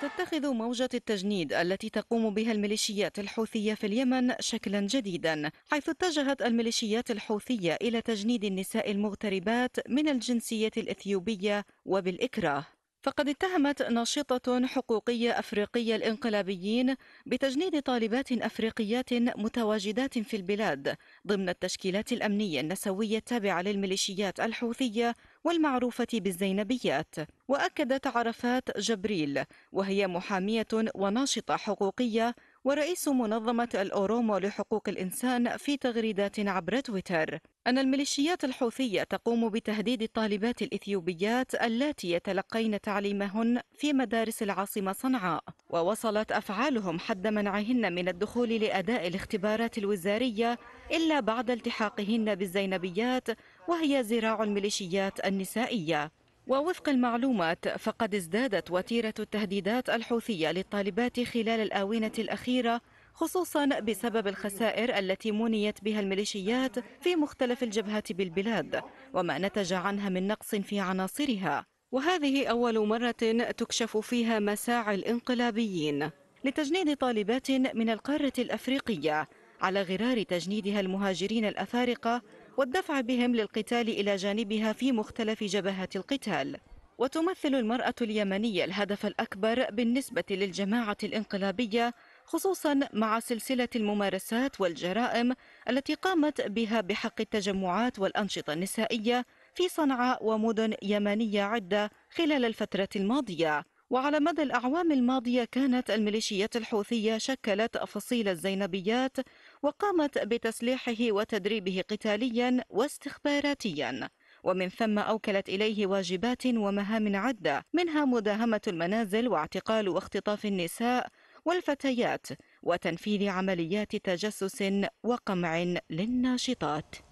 تتخذ موجة التجنيد التي تقوم بها الميليشيات الحوثية في اليمن شكلا جديدا حيث اتجهت الميليشيات الحوثية إلى تجنيد النساء المغتربات من الجنسية الإثيوبية وبالإكراه فقد اتهمت ناشطة حقوقية أفريقية الإنقلابيين بتجنيد طالبات أفريقيات متواجدات في البلاد ضمن التشكيلات الأمنية النسوية التابعة للميليشيات الحوثية والمعروفة بالزينبيات وأكدت عرفات جبريل وهي محامية وناشطة حقوقية ورئيس منظمة الأورومو لحقوق الإنسان في تغريدات عبر تويتر أن الميليشيات الحوثية تقوم بتهديد الطالبات الإثيوبيات اللاتي يتلقين تعليمهن في مدارس العاصمة صنعاء ووصلت أفعالهم حد منعهن من الدخول لأداء الاختبارات الوزارية إلا بعد التحاقهن بالزينبيات وهي زراع الميليشيات النسائية ووفق المعلومات فقد ازدادت وتيرة التهديدات الحوثية للطالبات خلال الآونة الأخيرة خصوصا بسبب الخسائر التي منيت بها الميليشيات في مختلف الجبهات بالبلاد وما نتج عنها من نقص في عناصرها وهذه أول مرة تكشف فيها مساعي الانقلابيين لتجنيد طالبات من القارة الأفريقية على غرار تجنيدها المهاجرين الأفارقة والدفع بهم للقتال إلى جانبها في مختلف جبهات القتال وتمثل المرأة اليمنية الهدف الأكبر بالنسبة للجماعة الانقلابية خصوصا مع سلسلة الممارسات والجرائم التي قامت بها بحق التجمعات والأنشطة النسائية في صنعاء ومدن يمنية عدة خلال الفترة الماضية وعلى مدى الأعوام الماضية كانت الميليشيات الحوثية شكلت فصيل الزينبيات وقامت بتسليحه وتدريبه قتاليا واستخباراتيا ومن ثم أوكلت إليه واجبات ومهام عدة منها مداهمة المنازل واعتقال واختطاف النساء والفتيات وتنفيذ عمليات تجسس وقمع للناشطات